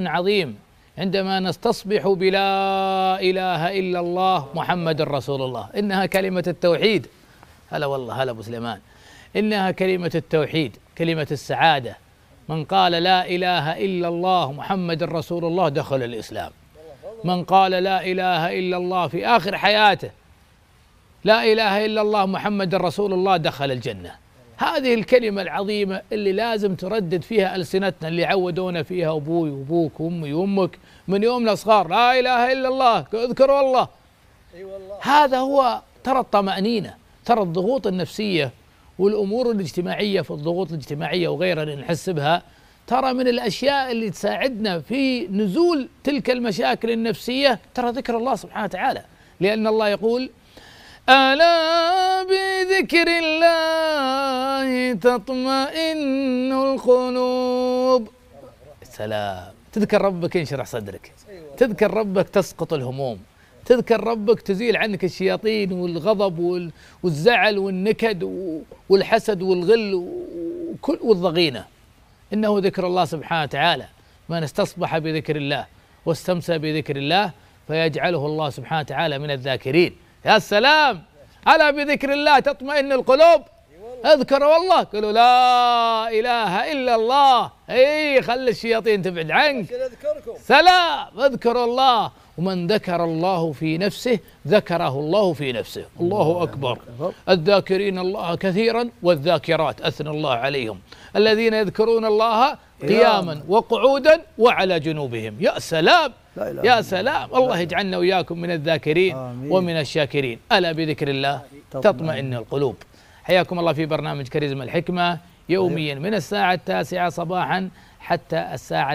عظيم عندما نستصبح بلا إله إلا الله محمد رسول الله إنها كلمة التوحيد هلا والله هلا أبو سليمان إنها كلمة التوحيد كلمة السعادة من قال لا إله إلا الله محمد رسول الله دخل الإسلام من قال لا إله إلا الله في آخر حياته لا إله إلا الله محمد رسول الله دخل الجنة هذه الكلمة العظيمة اللي لازم تردد فيها ألسنتنا اللي عودونا فيها أبوي وأبوك وأمي وأمك من يومنا صغار لا إله إلا الله اذكروا الله أي والله هذا هو ترى الطمأنينة ترى الضغوط النفسية والأمور الاجتماعية في الضغوط الاجتماعية وغيرها اللي نحس بها ترى من الأشياء اللي تساعدنا في نزول تلك المشاكل النفسية ترى ذكر الله سبحانه وتعالى لأن الله يقول ألا بذكر الله تطمئن القلوب سلام تذكر ربك ينشرح صدرك تذكر ربك تسقط الهموم تذكر ربك تزيل عنك الشياطين والغضب والزعل والنكد والحسد والغل وكل والضغينه انه ذكر الله سبحانه وتعالى من استصبح بذكر الله واستمسى بذكر الله فيجعله الله سبحانه وتعالى من الذاكرين يا سلام الا بذكر الله تطمئن القلوب اذكر والله قالوا لا اله الا الله اي خلي الشياطين تبعد عنك سلام اذكر الله ومن ذكر الله في نفسه ذكره الله في نفسه الله أكبر الذاكرين الله كثيرا والذاكرات أثنى الله عليهم الذين يذكرون الله قياما وقعودا وعلى جنوبهم يا سلام يا سلام الله يجعلنا وإياكم من الذاكرين ومن الشاكرين ألا بذكر الله تطمئن القلوب حياكم الله في برنامج كاريزما الحكمة يوميا أيوه. من الساعة التاسعة صباحا حتى الساعة